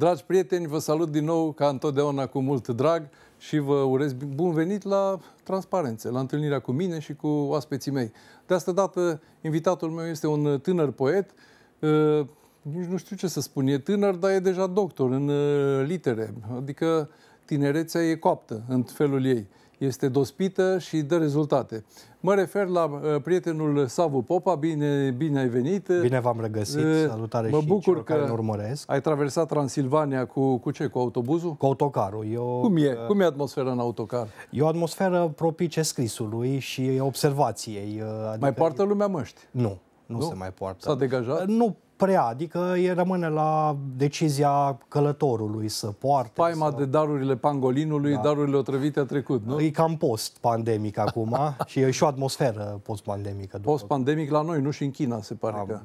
Dragi prieteni, vă salut din nou, ca întotdeauna, cu mult drag și vă urez bun venit la Transparențe, la întâlnirea cu mine și cu oaspeții mei. De asta dată, invitatul meu este un tânăr poet, uh, nici nu știu ce să spun, e tânăr, dar e deja doctor în uh, litere, adică tinerețea e coaptă în felul ei este dospită și dă rezultate. Mă refer la uh, prietenul Savu Popa, bine, bine ai venit. Bine v-am regăsit, uh, salutare mă și bucur că care urmăresc. ai traversat Transilvania cu, cu ce, cu autobuzul? Cu autocarul. Eu, cum, e? Uh, cum e atmosfera în autocar? E o atmosferă propice scrisului și observației. Uh, adică Mai poartă lumea măști? Nu, nu, nu? se mai poartă. S-a degajat? Nu prea, adică e, rămâne la decizia călătorului să poarte. Paima să... de darurile pangolinului, da. darurile otrăvite a trecut, nu? E cam post-pandemic acum și e și o atmosferă post-pandemică. Post-pandemic la noi, nu și în China, se pare am, că.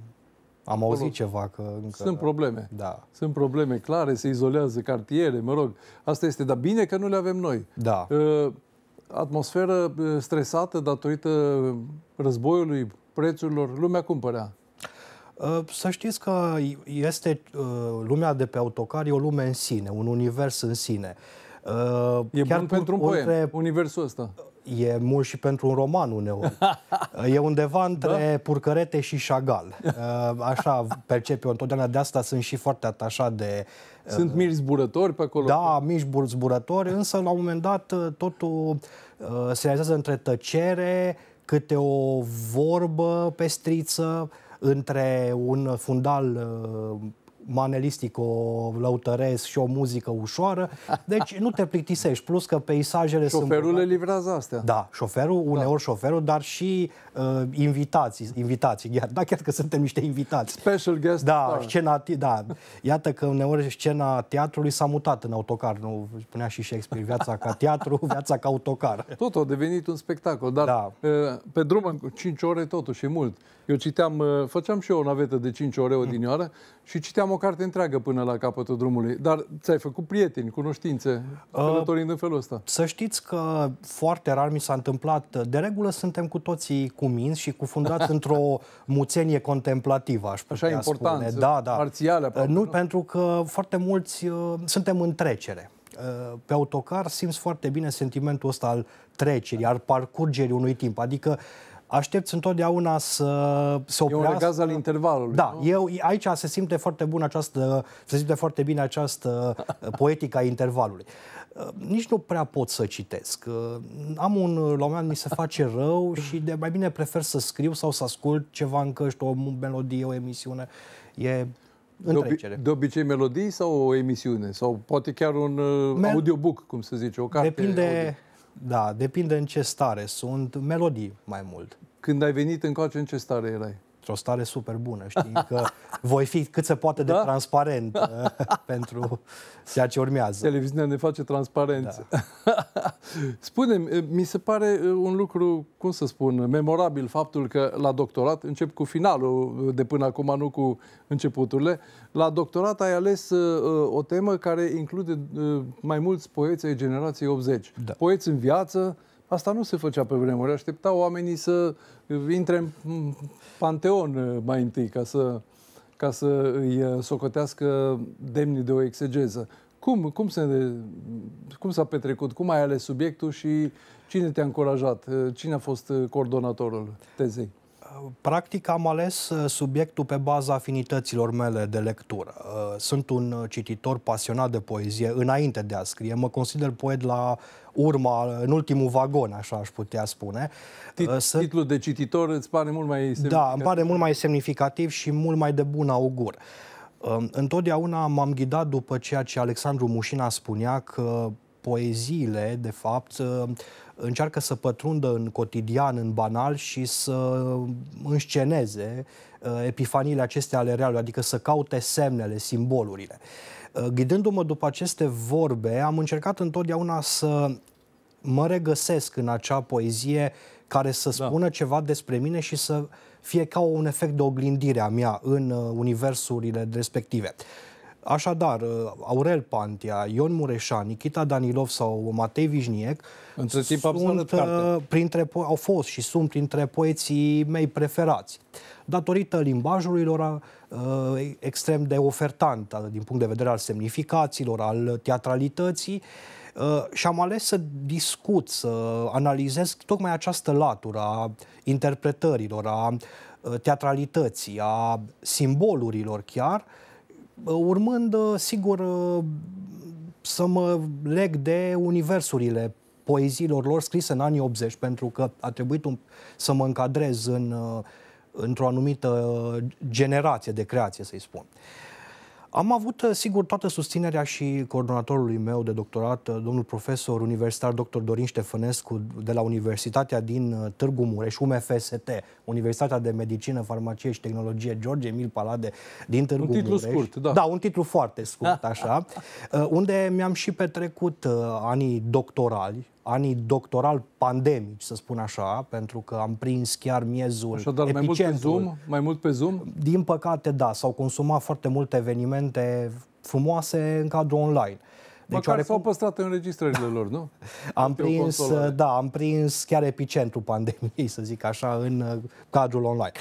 Am auzit Acolo. ceva că încă... Sunt probleme. Da. Sunt probleme clare, se izolează cartiere, mă rog. Asta este, dar bine că nu le avem noi. Da. Uh, atmosferă ă, stresată datorită războiului, prețurilor, lumea cumpărea. Uh, să știți că este uh, lumea de pe autocar, e o lume în sine, un univers în sine. Uh, e Chiar bun pentru un poem, între... universul ăsta. E mult și pentru un roman uneori. e undeva între da? Purcărete și Chagall. Așa percep eu întotdeauna. De asta sunt și foarte atașat de... Sunt mici zburători pe acolo? Da, mici zburători, însă la un moment dat totul se realizează între tăcere, câte o vorbă pestriță, între un fundal uh, manelistic o lăutăresc și o muzică ușoară. Deci nu te plictisești. Plus că peisajele șoferul sunt... Șoferul le livrează astea. Da, șoferul, da. uneori da. șoferul, dar și uh, invitații, invitații chiar. Da, chiar că suntem niște invitați. Special guest. Da, star. Da. scena... Da. Iată că uneori scena teatrului s-a mutat în autocar. Nu spunea și Shakespeare, viața ca teatru, viața ca autocar. Tot a devenit un spectacol, dar da. Uh, pe drum în 5 ore totuși e mult. Eu citeam, uh, făceam și eu o navetă de 5 ore odinioară și citeam o carte întreagă până la capătul drumului. Dar ți-ai făcut prieteni, cunoștințe, uh, călătorind în felul ăsta. Să știți că foarte rar mi s-a întâmplat. De regulă suntem cu toții cuminți și cufundați într-o muțenie contemplativă, aș putea Așa important, spune. Da, da. Marțiale, aproape, uh, nu, nu, pentru că foarte mulți uh, suntem în trecere pe autocar simți foarte bine sentimentul ăsta al trecerii, al parcurgerii unui timp. Adică aștepți întotdeauna să se oprească. E un regaz al intervalului. Da, nu? eu, aici se simte foarte bun această, se simte foarte bine această poetică a intervalului. Uh, nici nu prea pot să citesc. Uh, am un, la un moment mi se face rău și de mai bine prefer să scriu sau să ascult ceva în căști, o melodie, o emisiune. E de, obi- de obicei melodii sau o emisiune? Sau poate chiar un uh, Mel- audiobook, cum se zice, o carte? Depinde, audio. Da, depinde în ce stare sunt, melodii mai mult. Când ai venit încoace, în ce stare erai? într-o stare super bună, știi, că voi fi cât se poate da? de transparent eh, pentru ceea ce urmează. Televiziunea ne face transparență. Da. spune eh, mi se pare eh, un lucru, cum să spun, memorabil faptul că la doctorat, încep cu finalul de până acum, nu cu începuturile, la doctorat ai ales uh, o temă care include uh, mai mulți poeți ai generației 80. Da. Poeți în viață, Asta nu se făcea pe vremuri. Așteptau oamenii să intre în panteon eh, mai întâi ca să, ca să îi eh, socotească demni de o exegeză. Cum, cum, se, cum s-a petrecut? Cum ai ales subiectul și cine te-a încurajat? Eh, cine a fost coordonatorul tezei? Practic am ales uh, subiectul pe baza afinităților mele de lectură. Uh, sunt un uh, cititor pasionat de poezie înainte de a scrie. Mă consider poet la urma, în ultimul vagon, așa aș putea spune. Tit- Să... Titlul de cititor îți pare mult mai semnificativ? Da, îmi pare mult mai semnificativ și mult mai de bun augur. Întotdeauna m-am ghidat după ceea ce Alexandru Mușina spunea că poeziile, de fapt, încearcă să pătrundă în cotidian, în banal și să însceneze uh, epifaniile acestea ale realului, adică să caute semnele, simbolurile. Uh, ghidându-mă după aceste vorbe, am încercat întotdeauna să mă regăsesc în acea poezie care să da. spună da. ceva despre mine și să fie ca un efect de oglindire a mea în uh, universurile respective. Așadar, Aurel Pantia, Ion Mureșan, Nikita Danilov sau Matei Vișniec între timp sunt, uh, printre, au fost și sunt printre poeții mei preferați, datorită limbajului lor uh, extrem de ofertant uh, din punct de vedere al semnificațiilor, al teatralității uh, și am ales să discut, să analizez tocmai această latură a interpretărilor, a uh, teatralității, a simbolurilor chiar, urmând, sigur, să mă leg de universurile poeziilor lor scrise în anii 80, pentru că a trebuit un, să mă încadrez în, uh, într-o anumită generație de creație, să-i spun. Am avut, uh, sigur, toată susținerea și coordonatorului meu de doctorat, uh, domnul profesor universitar dr. Dorin Ștefănescu de la Universitatea din Târgu Mureș, UMFST, Universitatea de Medicină, Farmacie și Tehnologie George Emil Palade din Târgu un titlu Mureș. scurt, da. Da, un titlu foarte scurt, așa, unde mi-am și petrecut anii doctorali, anii doctoral pandemici, să spun așa, pentru că am prins chiar miezul, Așadar, mai mult pe Zoom? Mai mult pe Zoom? Din păcate, da, s-au consumat foarte multe evenimente frumoase în cadrul online. Deci Măcar oarecum... s-au păstrat în registrările lor, nu? am prins, da, am prins chiar epicentru pandemiei, să zic așa, în uh, cadrul online.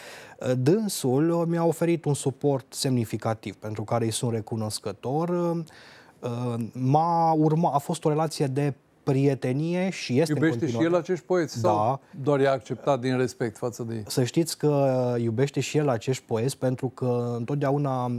Uh, dânsul mi-a oferit un suport semnificativ, pentru care îi sunt recunoscător. Uh, m-a urma, a fost o relație de prietenie și este Iubește în continuare. și el acești poeți da. sau doar i-a acceptat din respect față de ei? Să știți că iubește și el acești poeți pentru că întotdeauna uh,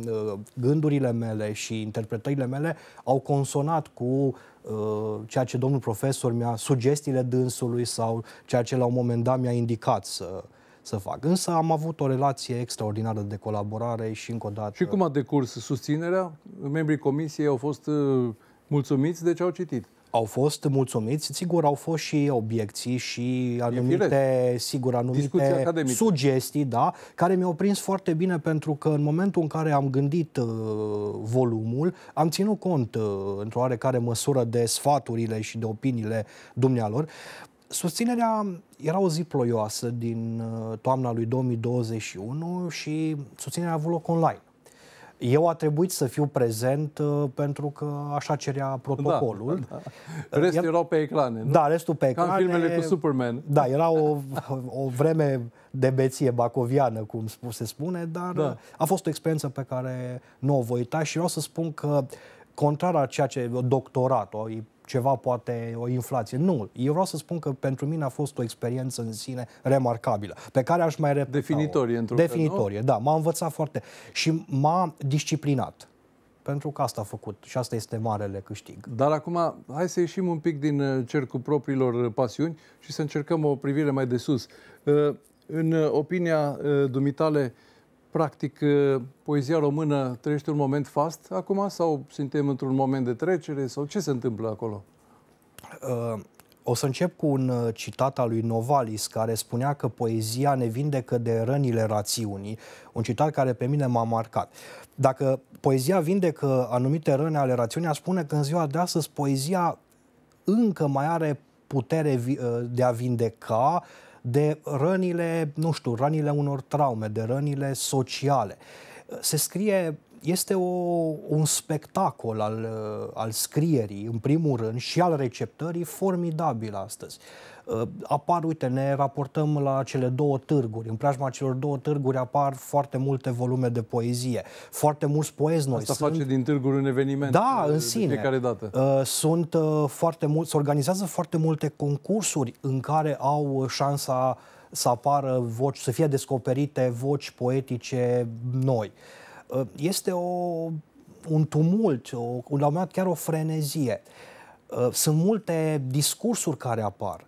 gândurile mele și interpretările mele au consonat cu uh, ceea ce domnul profesor mi-a, sugestiile dânsului sau ceea ce la un moment dat mi-a indicat să, să fac. Însă am avut o relație extraordinară de colaborare și încă o dată... Și cum a decurs susținerea? Membrii comisiei au fost uh, mulțumiți de ce au citit? au fost mulțumiți, sigur au fost și obiecții și anumite, sigur, anumite sugestii, da, care mi-au prins foarte bine pentru că în momentul în care am gândit uh, volumul, am ținut cont uh, într-o oarecare măsură de sfaturile și de opiniile dumnealor. Susținerea era o zi ploioasă din uh, toamna lui 2021 și susținerea a avut loc online. Eu a trebuit să fiu prezent uh, pentru că așa cerea protocolul. Da, da. Restul uh, erau pe ecrane, nu? Da, restul pe ecrane. Ca filmele cu Superman. Da, era o, o vreme de beție bacoviană, cum se spune, dar da. a fost o experiență pe care nu o voi uita și vreau să spun că contrar a ceea ce doctoratul, ceva poate o inflație. Nu, eu vreau să spun că pentru mine a fost o experiență în sine remarcabilă, pe care aș mai repeta Definitorie, într-un Definitorie, fel, da, m-a învățat foarte și m-a disciplinat. Pentru că asta a făcut și asta este marele câștig. Dar acum, hai să ieșim un pic din uh, cercul propriilor uh, pasiuni și să încercăm o privire mai de sus. Uh, în opinia dumitale, Practic, uh, poezia română trăiește un moment fast acum sau suntem într-un moment de trecere sau ce se întâmplă acolo? Uh, o să încep cu un uh, citat al lui Novalis care spunea că poezia ne vindecă de rănile rațiunii, un citat care pe mine m-a marcat. Dacă poezia vindecă anumite răni ale rațiunii, a spune că în ziua de astăzi poezia încă mai are putere uh, de a vindeca uh, de rănile, nu știu, rănile unor traume, de rănile sociale. Se scrie este o, un spectacol al, al scrierii, în primul rând, și al receptării formidabil astăzi. Ă, apar, uite, ne raportăm la cele două târguri. În preajma celor două târguri apar foarte multe volume de poezie, foarte mulți poezi noi. Asta sunt... face din târguri un eveniment. Da, ă, în de sine. Fiecare dată. Ă, sunt foarte mulți, se organizează foarte multe concursuri în care au șansa să apară voci, să fie descoperite voci poetice noi. Este o, un tumult, o, la un moment dat chiar o frenezie. Sunt multe discursuri care apar.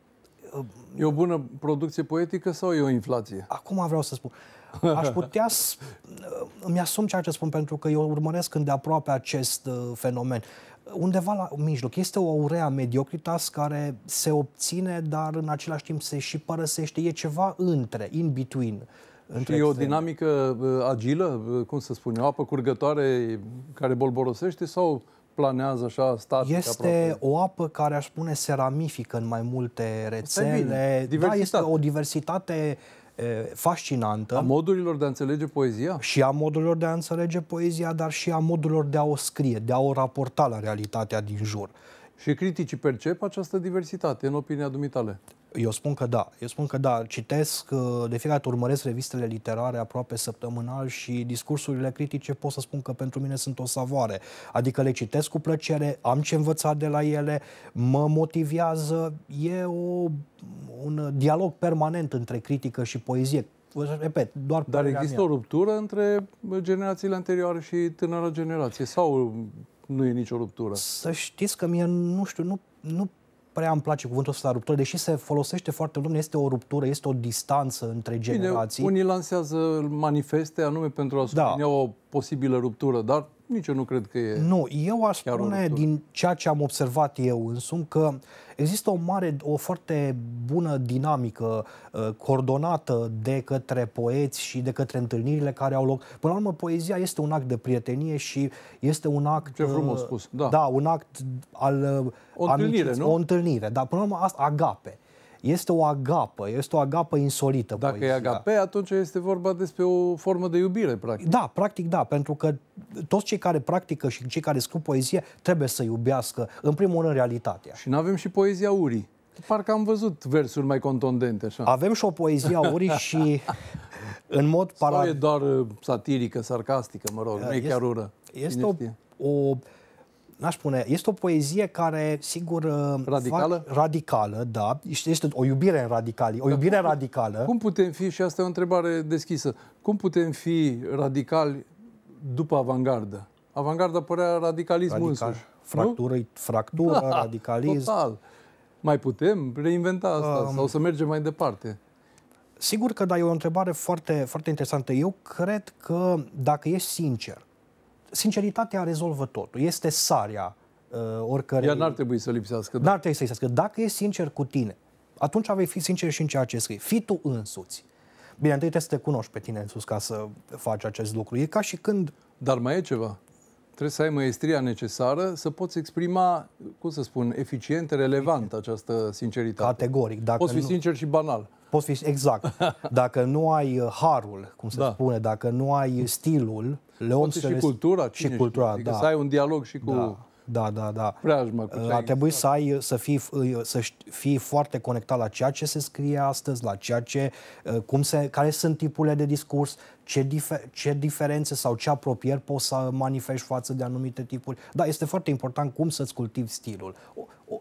E o bună producție poetică sau e o inflație? Acum vreau să spun. Aș putea să... Îmi asum ceea ce spun, pentru că eu urmăresc îndeaproape acest uh, fenomen. Undeva la mijloc. Este o aurea mediocritas care se obține, dar în același timp se și părăsește. E ceva între, in between. Între și e o dinamică uh, agilă, uh, cum să spun eu, apă curgătoare care bolborosește sau planează așa static Este aproape. o apă care, aș spune, se ramifică în mai multe rețele. Da, este o diversitate fascinantă. A modurilor de a înțelege poezia? Și a modurilor de a înțelege poezia, dar și a modurilor de a o scrie, de a o raporta la realitatea din jur. Și criticii percep această diversitate, în opinia dumitale. Eu spun că da. Eu spun că da. Citesc, uh, de fiecare dată urmăresc revistele literare aproape săptămânal și discursurile critice pot să spun că pentru mine sunt o savoare. Adică le citesc cu plăcere, am ce învăța de la ele, mă motivează. E o, un dialog permanent între critică și poezie. Repet, doar Dar există mea. o ruptură între generațiile anterioare și tânăra generație? Sau nu e nicio ruptură. Să știți că mie, nu știu, nu, nu prea îmi place cuvântul ăsta ruptură, deși se folosește foarte mult, este o ruptură, este o distanță între generații. Bine, unii lansează manifeste anume pentru a da. spune da. o posibilă ruptură, dar nici eu nu cred că e. Nu, eu aș spune din ceea ce am observat eu însumi că uh, Există o mare, o foarte bună dinamică uh, coordonată de către poeți și de către întâlnirile care au loc. Până la urmă, poezia este un act de prietenie și este un act... Ce frumos uh, spus, da. Da, un act al... Uh, o întâlnire, amicii, nu? O întâlnire, dar până la urmă, asta, agape este o agapă, este o agapă insolită. Dacă poezia. e agape, atunci este vorba despre o formă de iubire, practic. Da, practic da, pentru că toți cei care practică și cei care scriu poezie trebuie să iubească, în primul rând, realitatea. Și nu avem și poezia urii. Parcă am văzut versuri mai contundente. Așa. Avem și o poezie a urii și în mod paralel... e doar uh, satirică, sarcastică, mă rog, este, nu e chiar ură. Este o, o n-aș spune, este o poezie care, sigur... Uh, radicală? Fac, radicală, da. Este o iubire în radicali, o da. iubire cum, radicală. Cum putem fi, și asta e o întrebare deschisă, cum putem fi radicali după avangardă? Avangarda părea radicalismul Radical, însuși. Fractură, fractură da, radicalism. Total. Mai putem reinventa asta um, sau să mergem mai departe? Sigur că da, e o întrebare foarte, foarte interesantă. Eu cred că, dacă ești sincer, sinceritatea rezolvă totul. Este sarea uh, oricărei... Ea n-ar trebui să lipsească. Da. N-ar trebui să lipsească. Dacă e sincer cu tine, atunci vei fi sincer și în ceea ce scrii. Fii tu însuți. Bine, întâi trebuie să te cunoști pe tine însuți ca să faci acest lucru. E ca și când... Dar mai e ceva. Trebuie să ai maestria necesară să poți exprima, cum să spun, eficient, relevant această sinceritate. Categoric. Dacă poți fi nu... sincer și banal. Poți fi exact. Dacă nu ai uh, harul, cum se da. spune, dacă nu ai stilul, le și cultura, cine și cultura, adică da. Adică să ai un dialog și cu da da, da, da. Preajmă cu A trebuit să, da. ai, să, fii, să fii foarte conectat la ceea ce se scrie astăzi, la ceea ce, ă, cum se, care sunt tipurile de discurs, ce, difer, ce diferențe sau ce apropieri poți să manifesti față de anumite tipuri. Da, este foarte important cum să-ți cultivi stilul.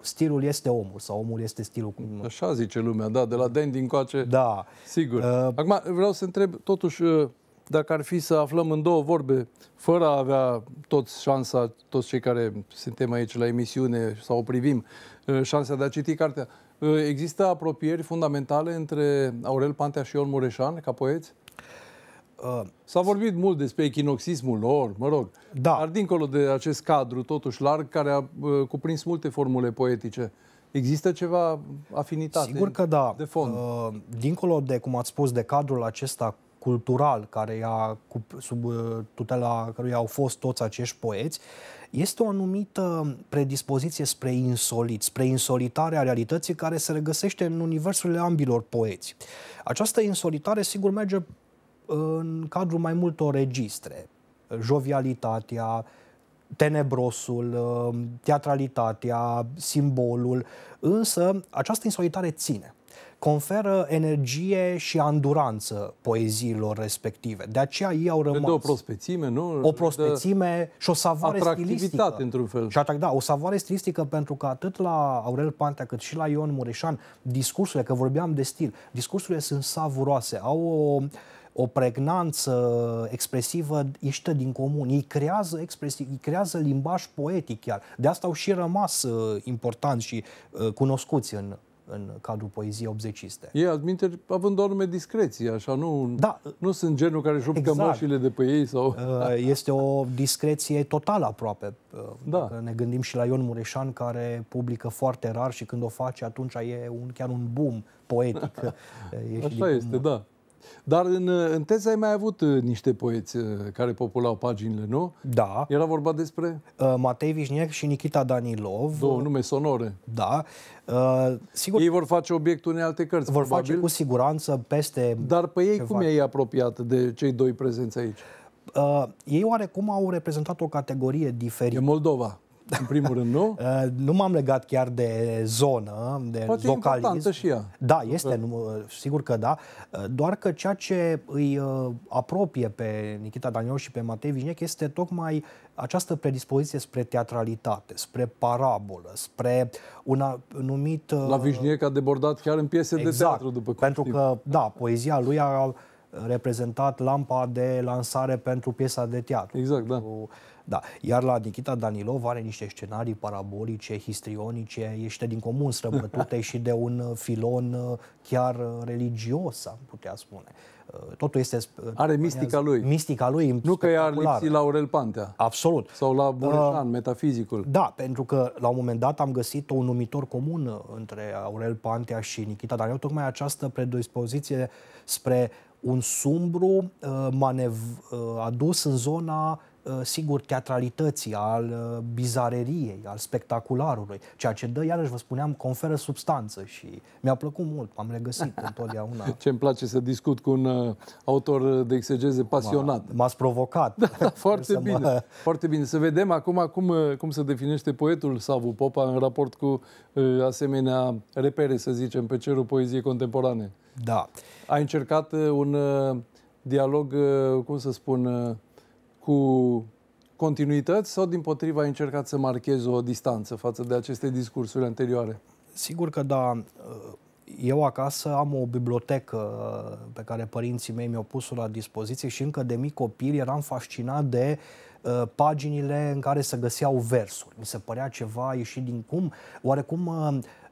Stilul este omul sau omul este stilul. Așa zice lumea, da, de la Dan din coace. Da. Sigur. Uh, Acum vreau să întreb, totuși, ă, dacă ar fi să aflăm în două vorbe, fără a avea toți șansa, toți cei care suntem aici la emisiune sau o privim, uh, șansa de a citi cartea, uh, există apropieri fundamentale între Aurel Pantea și Ion Mureșan ca poeți? Uh, S-a vorbit mult despre echinoxismul lor, mă rog, da. dar dincolo de acest cadru totuși larg care a cuprins multe formule poetice, există ceva afinitate Sigur că da. de fond? Uh, dincolo de, cum ați spus, de cadrul acesta cultural care i-a, sub uh, tutela căruia au fost toți acești poeți, este o anumită predispoziție spre insolit, spre insolitarea realității care se regăsește în universurile ambilor poeți. Această insolitare, sigur, merge uh, în cadrul mai multor registre. Jovialitatea, tenebrosul, uh, teatralitatea, simbolul, însă această insolitare ține conferă energie și anduranță poeziilor respective. De aceea ei au rămas. De o prospețime, nu? O prospețime și o savoare stilistică. într-un fel. Și atac, da, o savoare stilistică pentru că atât la Aurel Pantea cât și la Ion Mureșan, discursurile, că vorbeam de stil, discursurile sunt savuroase, au o o pregnanță expresivă ieșită din comun. Ei creează, expresiv, ei creează limbaj poetic chiar. De asta au și rămas uh, importanți și uh, cunoscuți în în cadrul poeziei obzeciste. Ei adminte, având o anume discreție, așa, nu, da, nu sunt genul care își exact. cămășile de pe ei. sau. Uh, este o discreție totală aproape. Uh, da. Dacă ne gândim și la Ion Mureșan, care publică foarte rar și când o face, atunci e un, chiar un boom poetic. așa din, este, da. Dar în, în teza ai mai avut uh, niște poeți uh, care populau paginile, nu? Da. Era vorba despre? Uh, Matei Vișniac și Nikita Danilov. Două nume sonore. Da. Uh, sigur, ei vor face obiectul unei alte cărți, Vor probabil. face cu siguranță peste... Dar pe ei ceva. cum ei apropiat de cei doi prezenți aici? Uh, ei oarecum au reprezentat o categorie diferită. E Moldova în primul rând, nu? Uh, nu m-am legat chiar de zonă, de Poate localism. și ea. Da, este, nu, uh, sigur că da. Uh, doar că ceea ce îi apropie pe Nikita Daniel și pe Matei Vișnec este tocmai această predispoziție spre teatralitate, spre parabolă, spre un numit... La Vișnec a debordat chiar în piese exact, de teatru, după cum Pentru știm. că, da, poezia lui a reprezentat lampa de lansare pentru piesa de teatru. Exact, da. da. Iar la Nikita Danilov are niște scenarii parabolice, histrionice, ieșite din comun, străbătute și de un filon uh, chiar uh, religios, am putea spune totul este... Are mistica lui. Mistica lui Nu că i-ar lipsi Aurel Pantea. Absolut. Sau la Bureșan, uh, metafizicul. Da, pentru că la un moment dat am găsit un numitor comun uh, între Aurel Pantea și Nikita Daniel, tocmai această predispoziție spre un sumbru uh, manev- uh, adus în zona Uh, sigur, teatralității, al uh, bizareriei, al spectacularului, ceea ce dă, iarăși vă spuneam, conferă substanță și mi-a plăcut mult, am regăsit întotdeauna. ce îmi place să discut cu un uh, autor de exegeze pasionat. M-ați provocat. Da, da foarte bine, mă... foarte bine. Să vedem acum cum, cum se definește poetul Savu Popa în raport cu asemenea repere, să zicem, pe cerul poeziei contemporane. Da. Ai încercat un dialog, cum să spun, cu continuități sau, din potriva, ai încercat să marchezi o distanță față de aceste discursuri anterioare? Sigur că da. Uh, eu acasă am o bibliotecă uh, pe care părinții mei mi-au pus-o la dispoziție și încă de mic copil eram fascinat de uh, paginile în care se găseau versuri. Mi se părea ceva ieșit din cum. Oarecum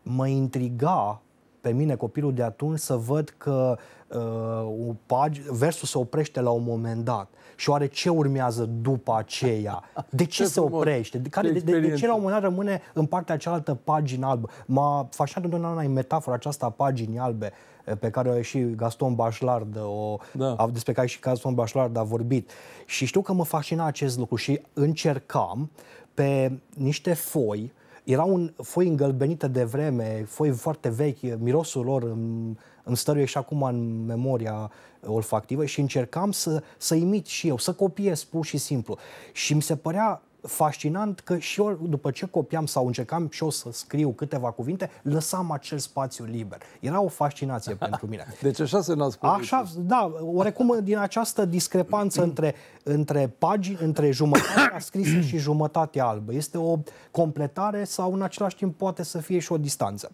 mă intriga pe mine copilul de atunci să văd că uh, pag- versul se oprește la un moment dat. Și oare ce urmează după aceea? De ce, ce se oprește? De, care, de, de, de ce la un moment dat rămâne în partea cealaltă pagină albă? M-a fascinat întotdeauna în metafora aceasta a paginii albe uh, pe care și Gaston Bachelard uh, o, da. despre care și Gaston Bachelard a vorbit. Și știu că mă fascina acest lucru și încercam pe niște foi uh, erau un foi îngălbenită de vreme, foi foarte vechi, mirosul lor îmi, îmi stăruie și acum în memoria olfactivă și încercam să, să imit și eu, să copiez pur și simplu. Și mi se părea fascinant că și eu, după ce copiam sau încercam și eu să scriu câteva cuvinte, lăsam acel spațiu liber. Era o fascinație pentru mine. Deci așa se nască. Așa, da, oarecum din această discrepanță între, între pagini, între jumătatea scrisă și jumătatea albă. Este o completare sau în același timp poate să fie și o distanță.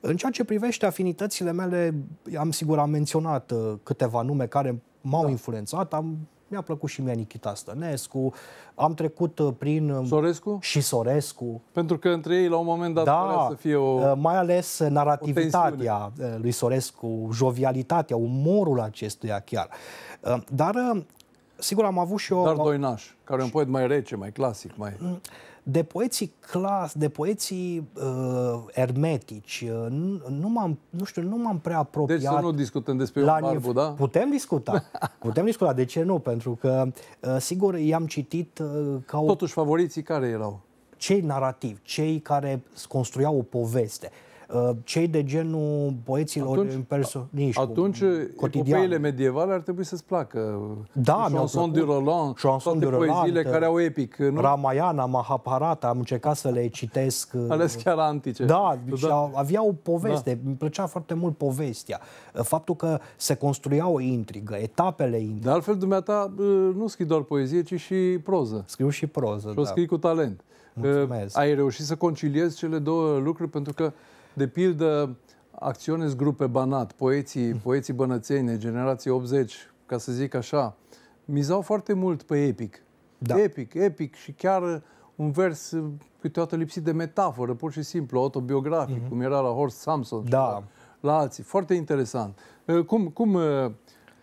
În ceea ce privește afinitățile mele, am sigur am menționat uh, câteva nume care m-au da. influențat, am mi-a plăcut și mie Nichita Stănescu, am trecut uh, prin... Uh, Sorescu? Și Sorescu. Pentru că între ei, la un moment dat, da, să fie o uh, mai ales narativitatea lui Sorescu, jovialitatea, umorul acestuia chiar. Dar, sigur, am avut și eu... Dar Doinaș, care e un poet mai rece, mai clasic, mai... Mm de poeții clas, de poeții uh, ermetici, uh, nu, m-am, nu știu, nu m-am prea apropiat. Deci să nu discutăm despre la Ion Barbu, da? Putem discuta, putem discuta, de ce nu? Pentru că, uh, sigur, i-am citit uh, ca o... Totuși, favoriții care erau? Cei narrativi, cei care construiau o poveste. Uh, Uh, cei de genul poeților atunci, impersoniști. Atunci, copiile medievale ar trebui să-ți placă. Da, Chanson du Roland, Chanson toate Roland, poeziile uh, care au epic. Nu? Ramayana, Mahabharata, am încercat să le citesc. Uh, Ales chiar antice. Da, da. și avea o poveste. Da. Îmi plăcea foarte mult povestea. Faptul că se construia o intrigă, etapele intrigă. De altfel, dumneata nu scrii doar poezie, ci și proză. Scriu și proză, și da. o scrii cu talent. Mulțumesc. Ai reușit să conciliezi cele două lucruri pentru că de pildă, acționez Grupe Banat, poeții, hmm. poeții bănățene, generație 80, ca să zic așa, mizau foarte mult pe epic. Da. Epic, epic și chiar un vers câteodată lipsit de metaforă, pur și simplu, autobiografic, mm-hmm. cum era la Horst Samson. da. și la, la alții. Foarte interesant. Cum, cum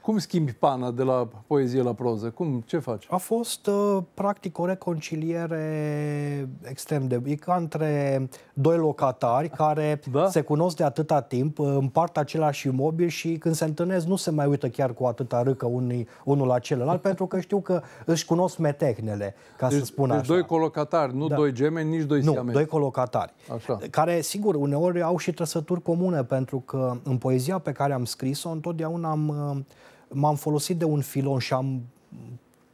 cum schimbi pana de la poezie la proză? Cum, ce faci? A fost, uh, practic, o reconciliere extrem de... E ca între doi locatari ah, care da? se cunosc de atâta timp, uh, împart același imobil și când se întâlnesc nu se mai uită chiar cu atâta râcă unii, unul la celălalt, pentru că știu că își cunosc metehnele, ca deci, să spun deci așa. doi colocatari, nu da. doi gemeni, nici doi Nu, siameni. doi colocatari. Așa. Care, sigur, uneori au și trăsături comune, pentru că în poezia pe care am scris-o, întotdeauna am... Uh, m-am folosit de un filon și am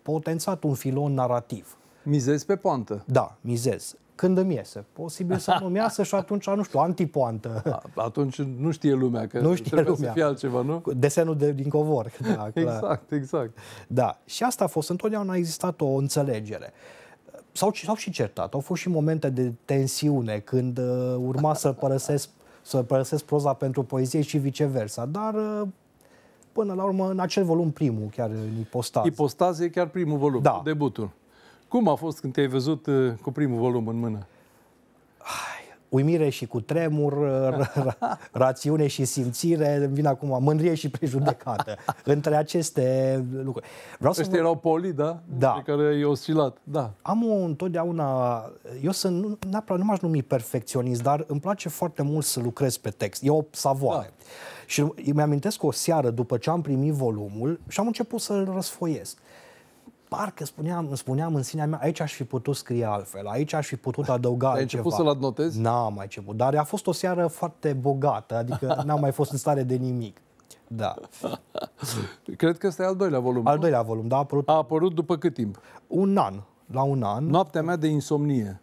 potențat un filon narrativ. Mizez pe poantă. Da, mizez. Când îmi iese. Posibil să nu-mi iasă și atunci, nu știu, antipoantă. Atunci nu știe lumea că nu știe trebuie lumea. să fie altceva, nu? Desenul de, din covor. Da, exact, clar. exact. Da, și asta a fost. Întotdeauna a existat o înțelegere. S-au, s-au și certat. Au fost și momente de tensiune când uh, urma să părăsesc să părăsesc proza pentru poezie și viceversa, dar uh, până la urmă în acel volum primul, chiar în ipostaze. Ipostaze e chiar primul volum, da. debutul. Cum a fost când te-ai văzut uh, cu primul volum în mână? uimire și cu tremur, uh, rațiune și simțire, îmi vin acum mândrie și prejudecată între aceste lucruri. Vreau Ăștia să vă... erau poli, da? Da. Pe care ai oscilat, da. Am o întotdeauna, eu sunt, neapărat, nu m-aș numi perfecționist, dar îmi place foarte mult să lucrez pe text. E o savoare. Da. Și îmi amintesc o seară după ce am primit volumul și am început să-l răsfoiesc. Parcă spuneam, spuneam în sinea mea, aici aș fi putut scrie altfel, aici aș fi putut adăuga Ai început să-l adnotezi? N-am mai început, dar a fost o seară foarte bogată, adică n-am mai fost în stare de nimic. Da. Cred că ăsta e al doilea volum. Al doilea volum, da, a apărut. A apărut după cât timp? Un an. La un an. Noaptea mea de insomnie.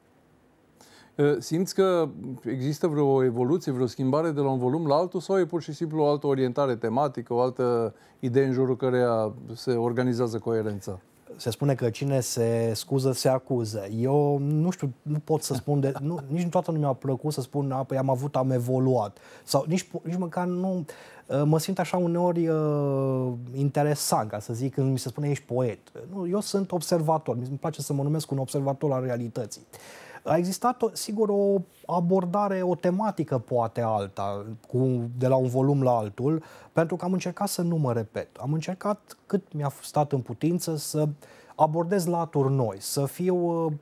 Ă, simți că există vreo evoluție, vreo schimbare de la un volum la altul sau e pur și simplu o altă orientare tematică, o altă idee în jurul căreia se organizează coerența? Se spune că cine se scuză, se acuză. Eu nu știu, nu pot să spun, de, nu, nici niciodată nu mi-a plăcut să spun, a, păi am avut, am evoluat. Sau nici, nici măcar nu, ă, mă simt așa uneori uh, interesant, ca să zic, când mi se spune ești poet. Nu, eu sunt observator, mi place să mă numesc un observator al realității. Uh, a existat, sigur, o abordare, o tematică poate alta, cu, de la un volum la altul, pentru că am încercat să nu mă repet. Am încercat cât mi-a stat în putință să abordez laturi noi, să fiu ă,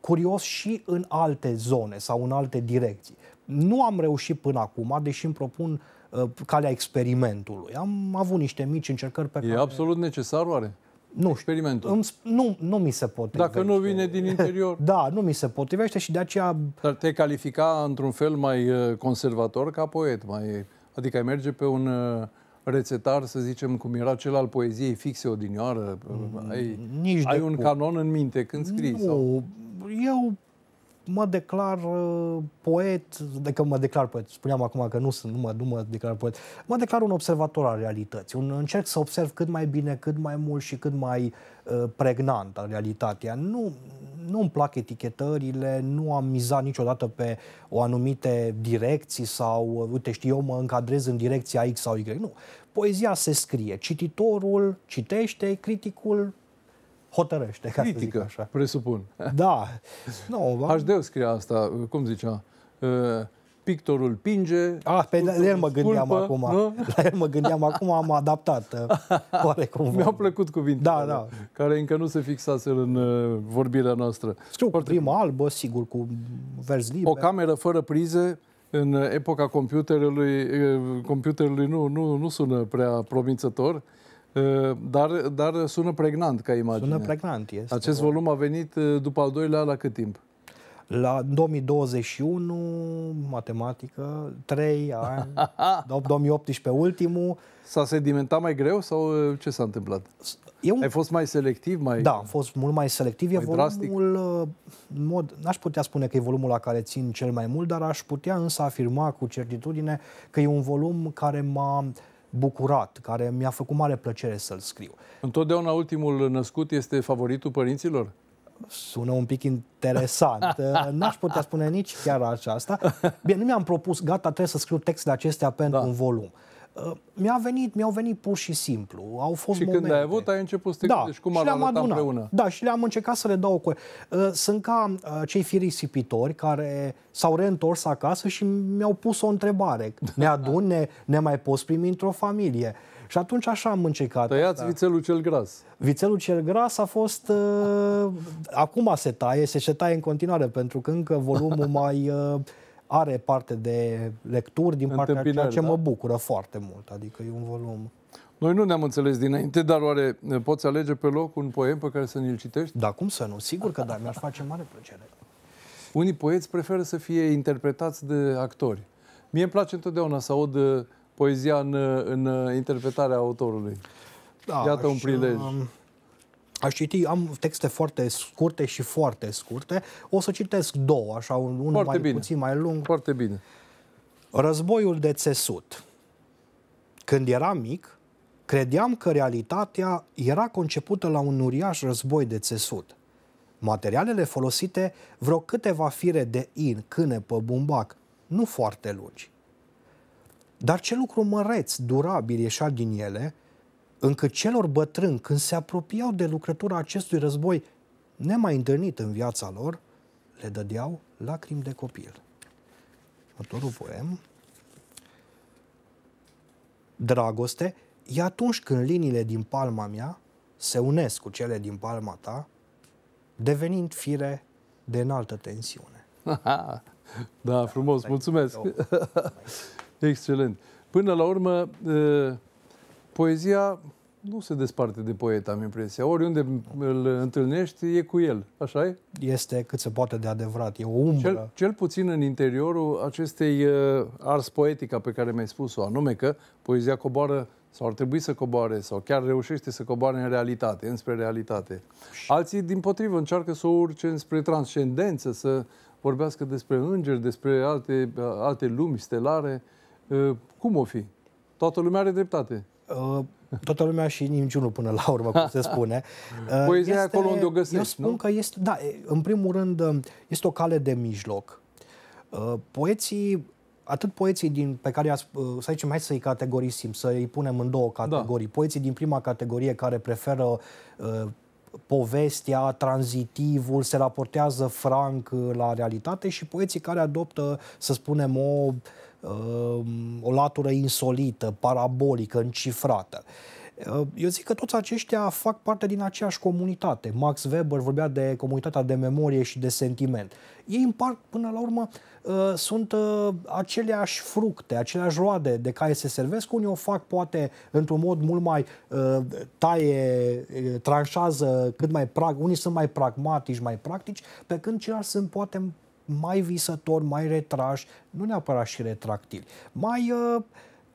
curios și în alte zone sau în alte direcții. Nu am reușit până acum, deși îmi propun ă, calea experimentului. Am avut niște mici încercări pe e care... E absolut necesar, oare? nu experimentul. Îmi, nu, nu mi se potrivește. Dacă nu vine din interior. da, nu mi se potrivește și de aceea... Dar te califica într-un fel mai uh, conservator ca poet, mai... adică ai merge pe un uh, rețetar, să zicem, cum era cel al poeziei fixe odinioară? Uh, mm, ai, Nici ai un cu... canon în minte când scrii? Nu, sau? eu mă declar uh, poet, de că mă declar poet, spuneam acum că nu sunt, nu mă, nu mă declar poet, mă declar un observator al realității, un, încerc să observ cât mai bine, cât mai mult și cât mai uh, pregnant realitatea. Nu, nu îmi plac etichetările, nu am mizat niciodată pe o anumite direcții sau, uh, uite, știu, eu mă încadrez în direcția X sau Y. Nu. Poezia se scrie, cititorul citește, criticul hotărăște, ca Critică, să zic așa. presupun. Da. No, Aș HD scrie asta, cum zicea, uh, pictorul pinge... Ah, pe la el mă gândeam sculpă, acum. Nu? La el mă gândeam acum, am adaptat uh, oarecum. Mi-au plăcut cuvintele da, da. care încă nu se fixase în uh, vorbirea noastră. Știu, Foarte... prima albă, sigur, cu vers liber. O cameră fără prize, în epoca computerului, computerului nu, nu, nu sună prea promițător. Ă, dar, dar sună pregnant ca imagine. Sună pregnant, este. Acest volum a venit ă, după al doilea la cât timp? La 2021, matematică, 3 ani, 2018 ultimul. S-a sedimentat mai greu sau ă, ce s-a întâmplat? Eu, Ai fost mai selectiv? Mai, da, am fost mult mai selectiv. Mai e volumul, mod, n-aș putea spune că e volumul la care țin cel mai mult, dar aș putea însă afirma cu certitudine că e un volum care m-a uh, bucurat, care mi-a făcut mare plăcere să-l scriu. Întotdeauna ultimul născut este favoritul părinților? sună un pic interesant. N-aș putea spune nici chiar aceasta. Bine, nu mi-am propus, gata, trebuie să scriu textele acestea pentru da. un volum. Uh, mi-a venit, mi-au venit pur și simplu. Au fost și momente. când ai avut, ai început să te da, gândești cum ar am adunat. împreună. Da, și le-am încercat să le dau cu... Uh, sunt ca uh, cei fii risipitori care s-au reîntors acasă și mi-au pus o întrebare. Ne adun, ne, ne mai poți primi într-o familie? Și atunci așa am încercat. Tăiați da. vițelul cel gras. Vițelul cel gras a fost... Uh, acum se taie, se, se taie în continuare, pentru că încă volumul mai... Uh, are parte de lecturi din partea ceea ce da? mă bucură foarte mult. Adică e un volum... Noi nu ne-am înțeles dinainte, dar oare poți alege pe loc un poem pe care să ne-l citești? Da, cum să nu? Sigur că da, mi-ar face mare plăcere. Unii poeți preferă să fie interpretați de actori. Mie îmi place întotdeauna să aud uh, poezia în, uh, în uh, interpretarea autorului. Da, Iată un prilej. Um, Aș citi, am texte foarte scurte și foarte scurte. O să citesc două, așa, unul mai bine. puțin mai lung. Foarte bine. Războiul de țesut. Când eram mic, credeam că realitatea era concepută la un uriaș război de țesut. Materialele folosite, vreo câteva fire de in, pe bumbac, nu foarte lungi. Dar ce lucru măreț, durabil ieșa din ele – încă celor bătrâni, când se apropiau de lucrătura acestui război nemai întâlnit în viața lor, le dădeau lacrimi de copil. Următorul poem, Dragoste, e atunci când liniile din palma mea se unesc cu cele din palma ta, devenind fire de înaltă tensiune. da, frumos, mulțumesc! Excelent! Până la urmă, ă, poezia nu se desparte de poet, am impresia. Oriunde îl întâlnești, e cu el. așa e? Este cât se poate de adevărat. E o umbră. Cel, cel puțin în interiorul acestei uh, ars poetica pe care mi-ai spus-o, anume că poezia coboară sau ar trebui să coboare, sau chiar reușește să coboare în realitate, înspre realitate. Alții, din potrivă, încearcă să urce înspre transcendență, să vorbească despre îngeri, despre alte, uh, alte lumi stelare. Uh, cum o fi? Toată lumea are dreptate. Uh, toată lumea și niciunul până la urmă, cum se spune. Uh, Poezia este, acolo unde o găsești, Eu spun nu? că este, da, în primul rând, um, este o cale de mijloc. Uh, poeții atât poeții din, pe care, să zicem, hai să-i categorisim, să-i punem în două da. categorii. Da. Poeții din prima categorie care preferă povestea, tranzitivul, se raportează franc uh, la realitate și poeții care adoptă, să spunem, o, uh, o latură insolită, parabolică, încifrată. Uh, eu zic că toți aceștia fac parte din aceeași comunitate. Max Weber vorbea de comunitatea de memorie și de sentiment. Ei parc, până la urmă, uh, sunt uh, aceleași fructe, aceleași roade de care se servesc. Unii o fac poate într-un mod mult mai taie, tranșează cât mai prag. Unii sunt mai pragmatici, mai practici, pe când ceilalți sunt poate mai visători, mai retrași, nu neapărat și retractili, mai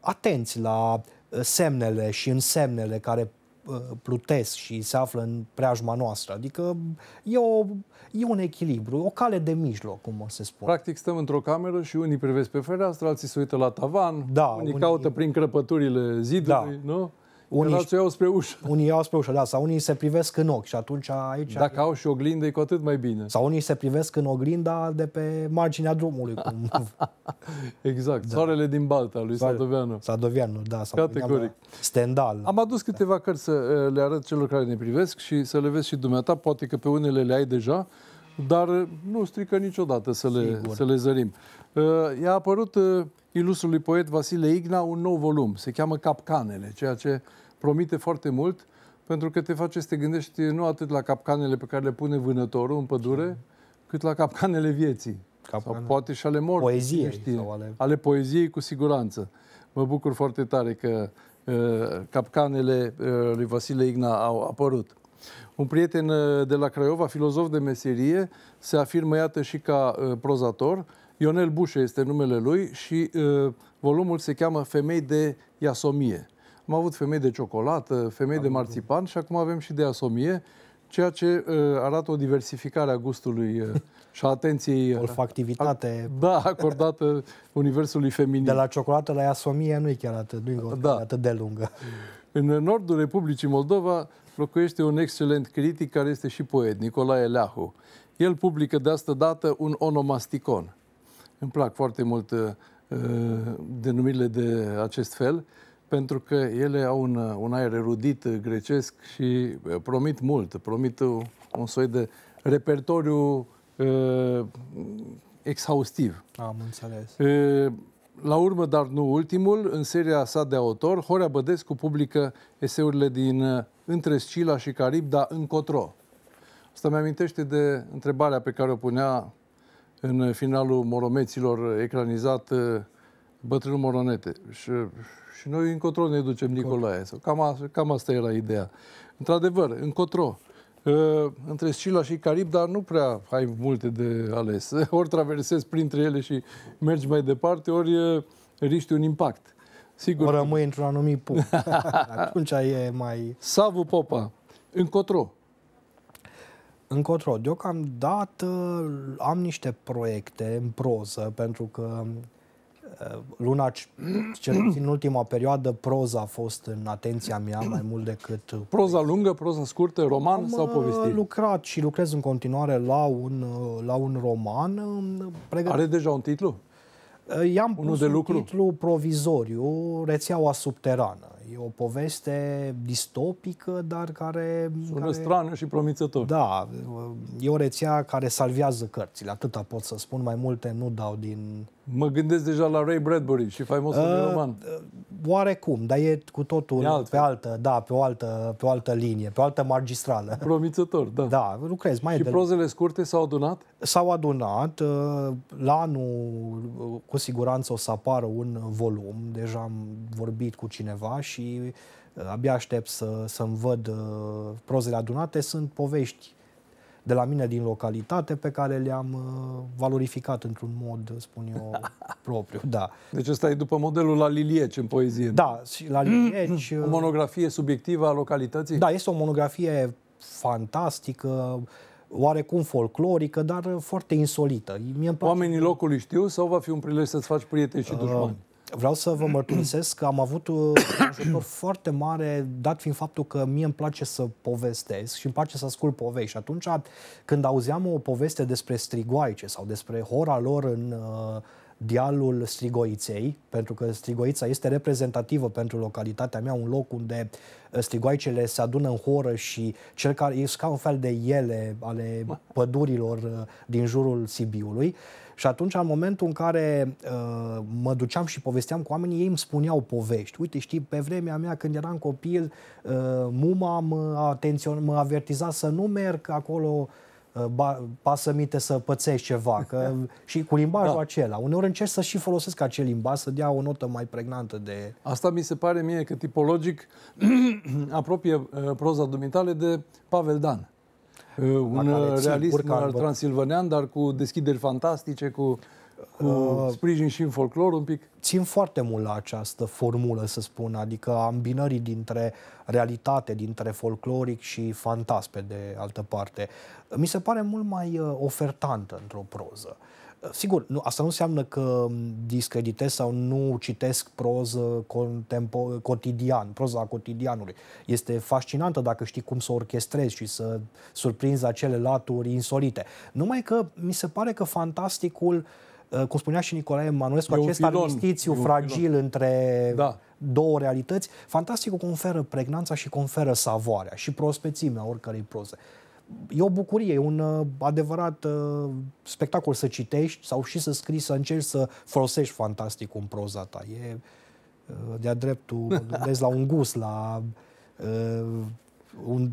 atenți la semnele și însemnele care uh, plutesc și se află în preajma noastră. Adică e, o, e un echilibru, o cale de mijloc, cum se spune. Practic stăm într-o cameră și unii privesc pe fereastră, alții se uită la tavan, da, unii, unii caută prin crăpăturile zidului, da. nu? Unii, Alții iau spre ușă. Unii iau spre ușă, da, sau unii se privesc în ochi și atunci aici... Dacă au și oglindă, e cu atât mai bine. Sau unii se privesc în oglinda de pe marginea drumului. Cum... exact, da. soarele din Balta lui Soare... Sadoveanu. Sadoveanu, da. Sau Categoric. Stendal. Am adus câteva da. cărți să eh, le arăt celor care ne privesc și să le vezi și dumneata, poate că pe unele le ai deja, dar eh, nu strică niciodată să le, Sigur. să le zărim. Eh, i-a apărut ilustrului poet Vasile Igna un nou volum, se cheamă Capcanele, ceea ce promite foarte mult pentru că te face să te gândești nu atât la capcanele pe care le pune vânătorul în pădure, cât la capcanele vieții. Capcanele. Sau poate și ale morții. Poeziei. Știe, sau ale... ale poeziei, cu siguranță. Mă bucur foarte tare că uh, capcanele uh, lui Vasile Igna au apărut. Un prieten uh, de la Craiova, filozof de meserie, se afirmă, iată, și ca uh, prozator. Ionel Bușe este numele lui și uh, volumul se cheamă Femei de Iasomie. Am avut femei de ciocolată, femei am de marțipan și acum avem și de asomie, ceea ce uh, arată o diversificare a gustului uh, și a atenției... Uh, Olfactivitate. A, da, acordată universului feminin. De la ciocolată la asomie nu e chiar atât, nu e da. atât de lungă. În nordul Republicii Moldova locuiește un excelent critic care este și poet, Nicolae Leahu. El publică de asta dată un onomasticon. Îmi plac foarte mult uh, uh denumirile de acest fel. Uh, pentru că ele au un, un aer erudit grecesc și eh, promit mult, promit un soi de repertoriu uh, exhaustiv. Am înțeles. Uh, la urmă, dar nu ultimul, în seria sa de autor, Horea Bădescu publică eseurile din Între Scila și Caribda încotro. Asta mi-amintește de întrebarea pe care o punea în finalul Moromeților, ecranizat bătrân Moronete. Și, și noi încotro ne ducem, Nicolae. cam, a, cam asta era ideea. Într-adevăr, încotro. Ă, între Scila și Carib, dar nu prea ai multe de ales. Ori traversezi printre ele și mergi mai departe, ori ă, riști un impact. Sigur. Ori rămâi într-un anumit punct. Atunci e mai... Savu Popa, încotro. Încotro. Deocamdată am niște proiecte în proză, pentru că Luna, cel puțin în ultima perioadă, proza a fost în atenția mea mai mult decât... Uh, proza lungă, proza scurtă, roman Am sau uh, povestire? Am lucrat și lucrez în continuare la un, uh, la un roman. Um, pregăt... Are deja un titlu? Uh, i-am pus de un lucru. titlu provizoriu, Rețeaua subterană. E o poveste distopică, dar care... Sună care, strană și promițător. Da, e o rețea care salvează cărțile, atâta pot să spun, mai multe nu dau din... Mă gândesc deja la Ray Bradbury și faimosul uh, roman. Uh, oarecum, dar e cu totul e pe altă, da, pe o altă, pe o altă linie, pe o altă magistrală. Promițător, da. Da, lucrez mai Și de prozele scurte s-au adunat? S-au adunat. Uh, la anul cu siguranță o să apară un volum, deja am vorbit cu cineva și uh, abia aștept să, să-mi văd uh, prozele adunate, sunt povești de la mine din localitate pe care le-am uh, valorificat într-un mod, spun eu, propriu. Da. Deci ăsta e după modelul la Lilieci în poezie. Da, și la mm, Lilieci... Mm. Deci, o monografie subiectivă a localității? Da, este o monografie fantastică, uh, oarecum folclorică, dar uh, foarte insolită. Mie Oamenii locului știu sau va fi un prilej să-ți faci prieteni și uh, dușmani? Uh, vreau să vă mărturisesc că am avut uh, un ajutor foarte mare, dat fiind faptul că mie îmi place să povestesc și îmi place să ascult povești. Și atunci, când auzeam o poveste despre strigoaice sau despre hora lor în uh, dealul Strigoiței, pentru că Strigoița este reprezentativă pentru localitatea mea, un loc unde uh, strigoicele se adună în horă și cel care este ca un fel de ele ale pădurilor uh, din jurul Sibiului. Și atunci, în momentul în care uh, mă duceam și povesteam cu oamenii, ei îmi spuneau povești. Uite, știi, pe vremea mea, când eram copil, uh, muma mă, mă avertiza să nu merg acolo uh, Uh, pasă minte să pățești ceva. Că, și cu limbajul da. acela. Uneori încerci să și folosesc acel limbaj, să dea o notă mai pregnantă de... Asta mi se pare mie că tipologic apropie uh, proza dumitale de Pavel Dan. Uh, un realist transilvanean, dar cu deschideri fantastice, cu cu uh, sprijin și în folclor un pic? Țin foarte mult la această formulă, să spun, adică ambinării dintre realitate, dintre folcloric și fantas, pe de altă parte. Mi se pare mult mai uh, ofertantă într-o proză. Uh, sigur, nu, asta nu înseamnă că discreditez sau nu citesc proză contempo- cotidian, proza cotidianului. Este fascinantă dacă știi cum să orchestrezi și să surprinzi acele laturi insolite. Numai că mi se pare că fantasticul uh, cum spunea și Nicolae Manulescu, acest armistițiu fragil filon. între da. două realități, fantastic fantasticul conferă pregnanța și conferă savoarea și prospețimea oricărei proze. E o bucurie, e un uh, adevărat uh, spectacol să citești sau și să scrii, să încerci să folosești fantastic în proza ta. E uh, de-a dreptul, vezi la un gust, la uh, un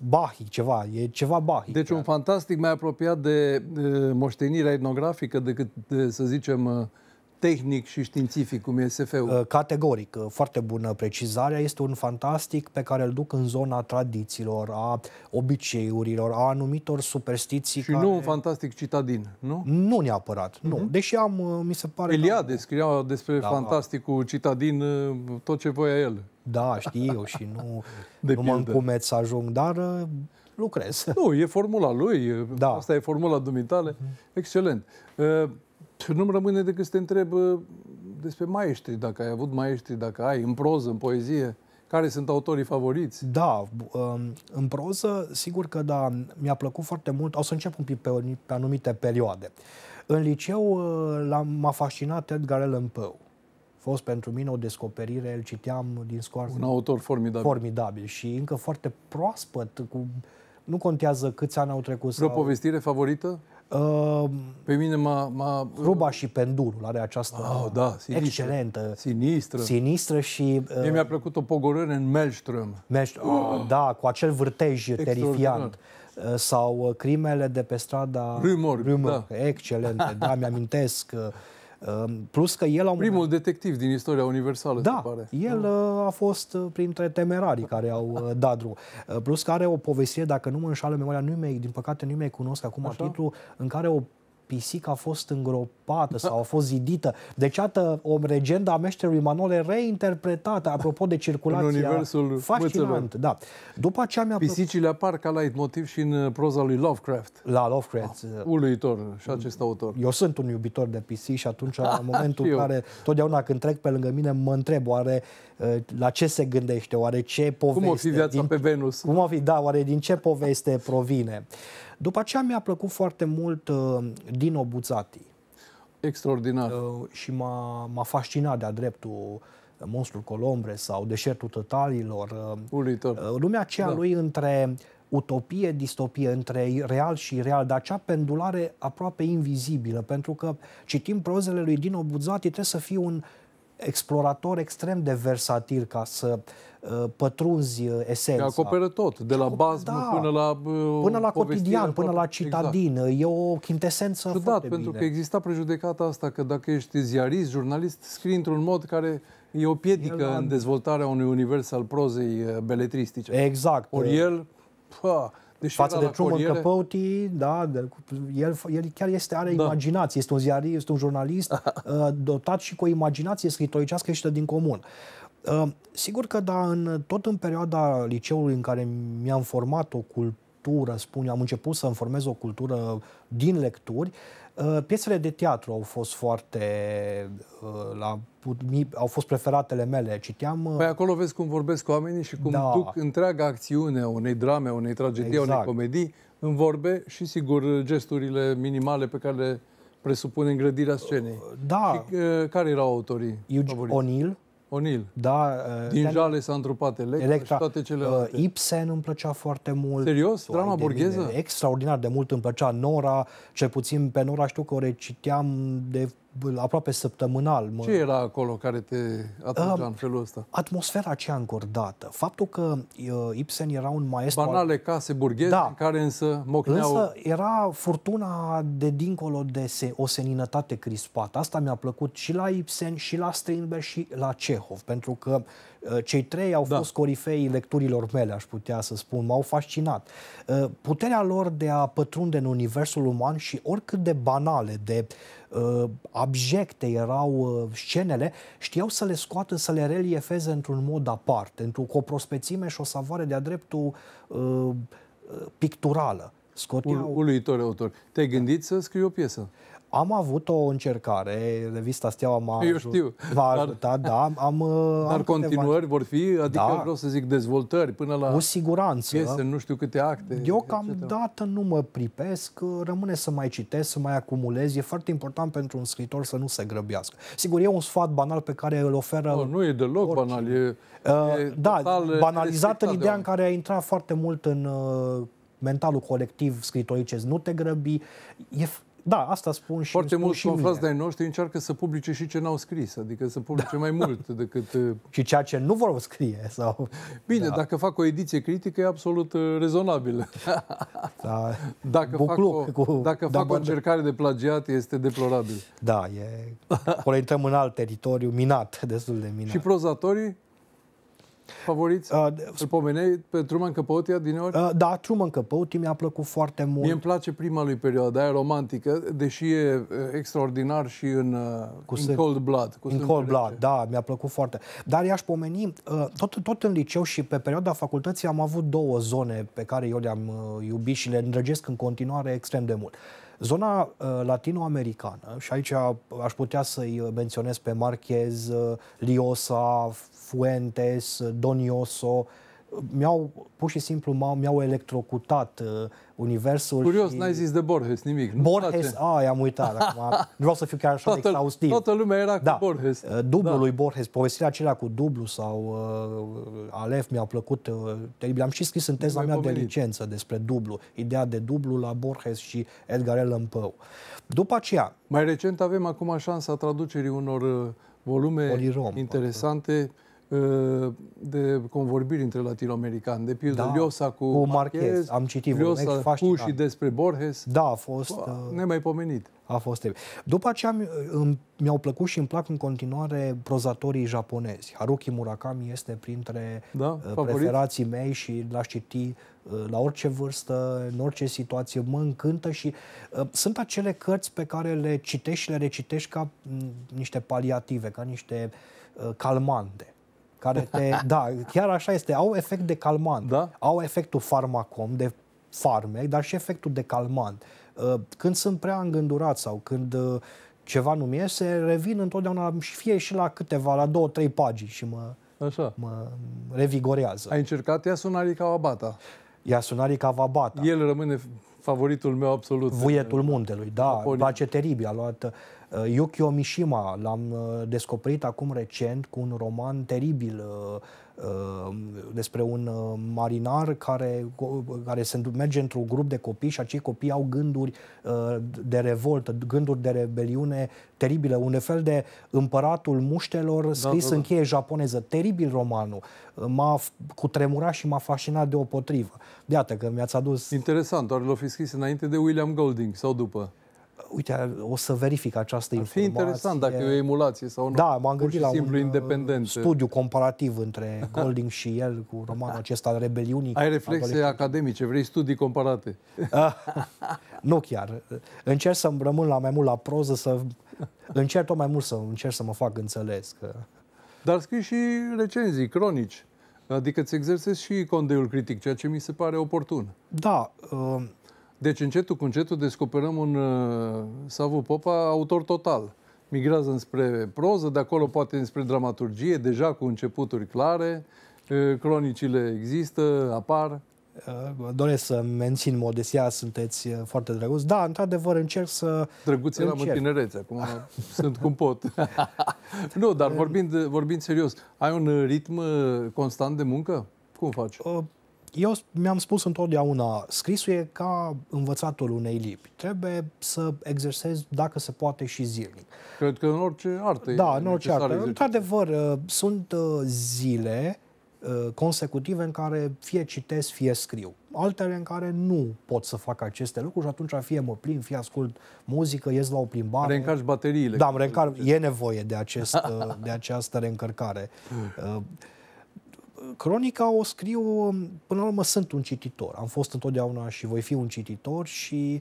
Bahi, ceva, e ceva Bahi. Deci chiar. un da. fantastic mai apropiat de, de moștenirea etnografică decât, de, să zicem, uh, tehnic și științific, cum e SF-ul? Uh, categoric, uh, foarte bună precizarea. Este un fantastic pe care îl duc în zona tradițiilor, a obiceiurilor, a anumitor superstiții. Și care... nu un fantastic citadin, nu? Nu neapărat, uh-huh. nu. Mhm. Deși am, uh, mi se pare... Eliade că... scria despre da, fantasticul citadin tot ce voia el. Da, știu eu și nu, De nu mă încumet să ajung, dar lucrez. Nu, e formula lui, da. asta e formula dumitale. Uh-huh. Excelent. Uh, nu-mi rămâne decât să te întreb uh, despre maestri, dacă ai avut maestri, dacă ai, în proză, în poezie. Care sunt autorii favoriți? Da, um, în proză, sigur că da, mi-a plăcut foarte mult. O să încep un pic pe, pe anumite perioade. În liceu uh, m-a fascinat Edgar Allan Poe. A fost pentru mine o descoperire, îl citeam din scoarță. Un autor formidabil. Formidabil și încă foarte proaspăt, cu... nu contează câți ani au trecut. Vreo sau... povestire favorită? Ehm, pe mine m-a... m-a... Ruba și pendulul are această oh, da, sinistră, excelentă... Sinistră. Sinistră și... Uh, Mie ehm, mi-a plăcut o pogorâre în Maelstrom. Maelstrom oh. Ah, ah! Da, cu acel vârtej terifiant. Eh, sau eh, crimele de pe strada Rue Morgue, da. excelente, da, mi-amintesc. Uh, Ehm, plus că el... Primul moment... detectiv din istoria universală, da, se pare. el ah. eh, a fost eh, printre temerarii care au eh, ah. dat drum. Plus că are o povestire, dacă nu mă înșală memoria, nu din păcate nu mi-ai cunosc acum titlul, în care o pisica a fost îngropată sau a fost zidită. Deci, iată, o legendă a meșterului Manole reinterpretată, apropo de circulația. În universul Fascinant, da. După aceea mi-a Pisicile apar ca la motiv și în uh, proza lui Lovecraft. La Lovecraft. Ah, uh, uluitor și acest autor. Eu sunt un iubitor de pisici și atunci, în ah, momentul în care, totdeauna când trec pe lângă mine, mă întreb oare uh, la ce se gândește, oare ce poveste... Cum o fi viața din, pe Venus? Cum o fi, da, oare din ce poveste provine? După aceea mi-a plăcut foarte mult uh, Dino Buzzati. Extraordinar. Uh, și m-a, m-a fascinat de-a dreptul uh, Monstrul Colombre sau Deșertul Tătarilor. Uluitor. Uh, uh, lumea aceea da. lui între utopie, distopie, între real și real, dar acea pendulare aproape invizibilă, pentru că citim prozele lui Dino Buzzati, trebuie să fie un uh, explorator extrem de versatil ca să uh, pătrunzi uh, esența. Că acoperă tot, de la bază da, până la uh, Până la cotidian, până la exact. citadin. Exact. E o chintesență Ciudat, foarte pentru bine. că exista prejudecata asta că dacă ești ziarist, jurnalist, scrii într-un mod care e o piedică el, în dezvoltarea unui univers al prozei uh, beletristice. Exact. Ori el... Pă, deci față de Truman coliere... Capote, da, de, el, el chiar este, are da. imaginație, este un ziarist, este un jurnalist uh, dotat și cu o imaginație scritoricească și din comun. Uh, sigur că da, în, tot în perioada liceului în care mi-am format o cultură, spun, am început să-mi formez o cultură din lecturi, uh, Uh, piesele de teatru au fost foarte uh, la, au fost preferatele mele, citeam... Uh, păi acolo vezi cum vorbesc cu oamenii și cum da. duc întreaga acțiune a unei drame, a unei tragedii, exact. unei comedii în vorbe și, sigur, gesturile minimale pe care le presupune îngrădirea scenei. Da. Și, care erau autorii? Eugene O'Neill, Onil. Da, uh, Din Jale s-a întrupat Electra, Electra și toate celelalte. Uh, Ibsen îmi plăcea foarte mult. Serios? Drama burgheză? extraordinar de mult îmi plăcea Nora, cel puțin pe Nora știu că o reciteam de aproape săptămânal. Mă... Ce era acolo care te atragea uh, în felul ăsta? Atmosfera aceea încordată. Faptul că uh, Ibsen era un maestru... Banale case burghezi da. care însă mocneau... Însă era furtuna de dincolo de se, o seninătate crispată. Asta mi-a plăcut și la Ibsen, și la Strindberg, și la Cehov, pentru că uh, cei trei au da. fost corifei lecturilor mele, aș putea să spun. M-au fascinat. Uh, puterea lor de a pătrunde în universul uman și oricât de banale, de Uh, abjecte erau uh, scenele, știau să le scoată, să le reliefeze într-un mod apart, într-o coprospețime și o savoare de-a dreptul uh, picturală. Scoteau... Uluitor autor. Te-ai gândit da. să scrii o piesă? Am avut o încercare, revista Steaua m-a, Eu știu, m-a ajutat, dar, da, am... Uh, dar am continuări câteva... vor fi, adică da, vreau să zic dezvoltări până la... Cu siguranță. Piese, nu știu câte acte. Eu dată nu mă pripesc, rămâne să mai citesc, să mai acumulez. E foarte important pentru un scriitor să nu se grăbească. Sigur, e un sfat banal pe care îl oferă... No, oh, nu e deloc orice. banal, e, uh, e Da, banalizată în ideea în care a intrat foarte mult în uh, mentalul colectiv scritoricez, nu te grăbi. E, da, asta spun și Foarte mulți confrați de-ai noștri încearcă să publice și ce n-au scris, adică să publice da. mai mult decât... și ceea ce nu vor scrie. Sau... Bine, da. dacă fac o ediție critică, e absolut uh, rezonabilă. Da. dacă Bucluc, fac, o, cu... dacă da, fac o încercare de plagiat, este deplorabil. Da, e... intrăm în alt teritoriu minat, destul de minat. Și prozatorii? Favoriți? Uh, Îl pomenei pe Truman Capote adineori? Uh, da, Truman Capote mi-a plăcut foarte mult. mi îmi place prima lui perioada aia romantică, deși e uh, extraordinar și în, uh, cu in Cold Blood. Cu in Cold Blood, da, mi-a plăcut foarte. Dar i-aș pomeni, uh, tot, tot în liceu și pe perioada facultății am avut două zone pe care eu le-am uh, iubit și le îndrăgesc în continuare extrem de mult. Zona uh, latinoamericană, și aici aș putea să-i menționez pe Marchez, uh, Liosa, Fuentes, Donioso, mi-au pur și simplu mi-au electrocutat uh, universul. Curios, și... n-ai zis de Borges nimic. Borges, a, i-am uitat acum. vreau să fiu chiar așa toată, de exhaustiv. Toată lumea era da. cu Borges. Uh, dublul da. lui Borges, povestirea acelea cu dublu sau uh, Alef mi-a plăcut uh, teribil. Am și scris în teza mea pomenit. de licență despre dublu, ideea de dublu la Borges și Edgar Allan Poe. După aceea... Mai recent avem acum șansa traducerii unor uh, volume Polirom, interesante. Poate de convorbiri între latinoamericani, de pildă da, Liosa cu, cu Marquez, Marquez, am citit Liosa cu și despre Borges. Da, a fost... Uh, nemaipomenit. A fost... După aceea uh, mi-au plăcut și îmi plac în continuare prozatorii japonezi. Haruki Murakami este printre da, uh, preferații favorit. mei și l-aș citi la orice vârstă, în orice situație, mă încântă și uh, sunt acele cărți pe care le citești și le recitești ca mm, niște paliative, ca niște uh, calmante care te... da, chiar așa este. Au efect de calmant. Da? Au efectul farmacom, de farmec, dar și efectul de calmant. Uh, când sunt prea îngândurat sau când uh, ceva nu mi se revin întotdeauna, fie și la câteva, la două, trei pagini și mă, Așa. mă revigorează. Ai încercat Iasunari Kawabata? Iasunari Kawabata. El rămâne favoritul meu absolut. Vuietul muntelui, da, Pace teribil, a luat Uh, Yukio Mishima l-am uh, descoperit acum recent cu un roman teribil uh, despre un marinar care, care se merge într-un grup de copii și acei copii au gânduri de revoltă, gânduri de rebeliune teribile, un fel de împăratul muștelor da, scris da, da, da. în cheie japoneză. Teribil romanul. M-a cutremurat și m-a fascinat deopotrivă. Iată că mi-ați adus... Interesant, doar l-o fi scris înainte de William Golding sau după? uite, o să verific această Ar informație. fi interesant dacă e o emulație sau nu. Da, m-am gândit la simplu un uh, studiu comparativ între Golding și el cu romanul acesta al rebeliunii. Ai reflexe academice, vrei studii comparate. nu chiar. Încerc să rămân la mai mult la proză, să încerc tot mai mult să încerc să mă fac înțeles. Că... Dar scrii și recenzii, cronici. Adică îți exersezi și condeiul critic, ceea ce mi se pare oportun. Da, uh, deci, încetul cu încetul, descoperăm un uh, Savu Popa autor total. Migrează înspre proză, de acolo poate înspre dramaturgie, deja cu începuturi clare, uh, cronicile există, apar. Uh, doresc să mențin modestia, sunteți uh, foarte drăguț. Da, într-adevăr, încerc să... Drăguți eram în tinerețe, acum sunt cum pot. nu, dar uh. vorbind, vorbind serios, ai un ritm uh, constant de muncă? Cum faci? Eu mi-am spus întotdeauna, scrisul e ca învățatul unei lipi. Trebuie să exersezi, dacă se poate, și zilnic. Cred că în orice artă Da, în orice artă. Într-adevăr, uh, sunt uh, zile uh, consecutive în care fie citesc, fie scriu. Altele în care nu pot să fac aceste lucruri și atunci fie mă plin, fie ascult muzică, ies la o plimbare. Reîncarci bateriile. Da, reîncar... e nevoie de, acest, de această reîncărcare cronica o scriu, până la urmă sunt un cititor, am fost întotdeauna și voi fi un cititor și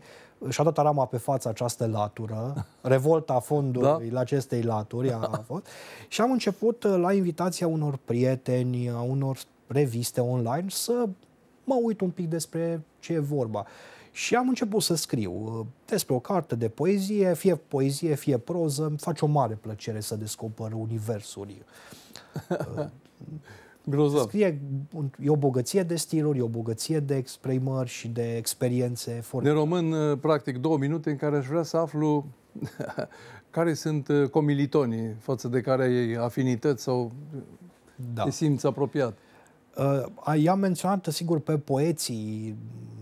și-a dat arama pe față această latură, revolta fondului da? la acestei laturi a fost și am început uh, la invitația unor prieteni, a unor reviste online să mă uit un pic despre ce e vorba. Și am început să scriu uh, despre o carte de poezie, fie poezie, fie proză. Îmi face o mare plăcere să descoper universuri uh, Grozav. Scrie, e o bogăție de stiluri, e o bogăție de exprimări și de experiențe foarte. Ne rămân, uh, practic, două minute în care aș vrea să aflu care sunt uh, comilitonii față de care ai afinități sau da. te simți apropiat. Uh, i-am menționat, sigur, pe poeții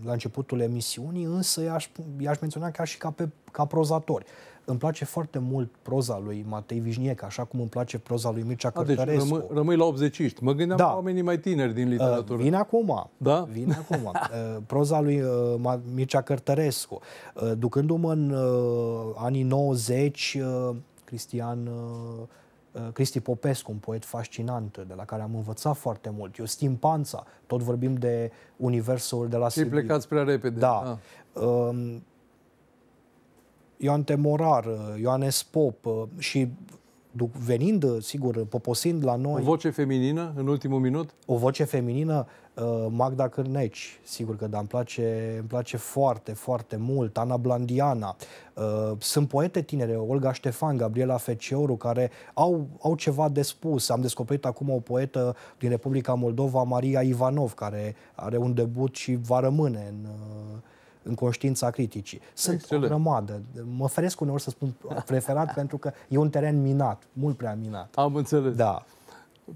la începutul emisiunii, însă i-aș, i-aș menționa chiar și ca, pe, ca prozatori. Uh, îmi place foarte mult proza lui Matei Vișniec, așa cum îmi place proza lui Mircea A, deci Cărtărescu. Deci rămâ- rămâi la 80 Mă gândeam da. la oamenii mai tineri din uh, literatură. Vine acum. Da? Vine acum. Uh, proza lui uh, Mircea Cărtărescu. Ducându-mă în anii 90, Cristian Cristi Popescu, un poet fascinant, de la care am învățat foarte mult. Eu Stim Panța, tot vorbim de universul de la Sibiu. Și plecați prea repede. Da. Ah. Um, Ioan Temorar, uh, Ioanes Pop uh, și venind, uh, sigur, poposind la noi... O voce feminină în ultimul minut? O voce feminină, Magda Cârneci, sigur că da, îmi place, îmi place foarte, foarte mult, Ana Blandiana. Sunt poete tinere, Olga Ștefan, Gabriela Fecioru, care au, au ceva de spus. Am descoperit acum o poetă din Republica Moldova, Maria Ivanov, care are un debut și va rămâne în, în conștiința criticii. Sunt Excelent. o grămadă. Mă feresc uneori să spun preferat pentru că e un teren minat, mult prea minat. Am înțeles. Da.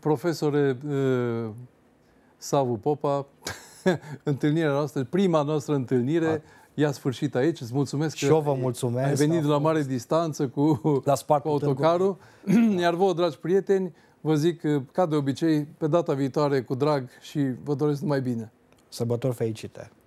Profesore uh, Savu Popa, întâlnirea noastră, prima noastră întâlnire, da. i-a sfârșit aici. Îți mulțumesc și că eu vă mulțumesc, ai venit de la mare distanță cu, cu autocarul. Da. Iar vouă, dragi prieteni, vă zic, uh, ca de obicei, pe data viitoare cu drag și vă doresc numai bine. Sărbători fericite!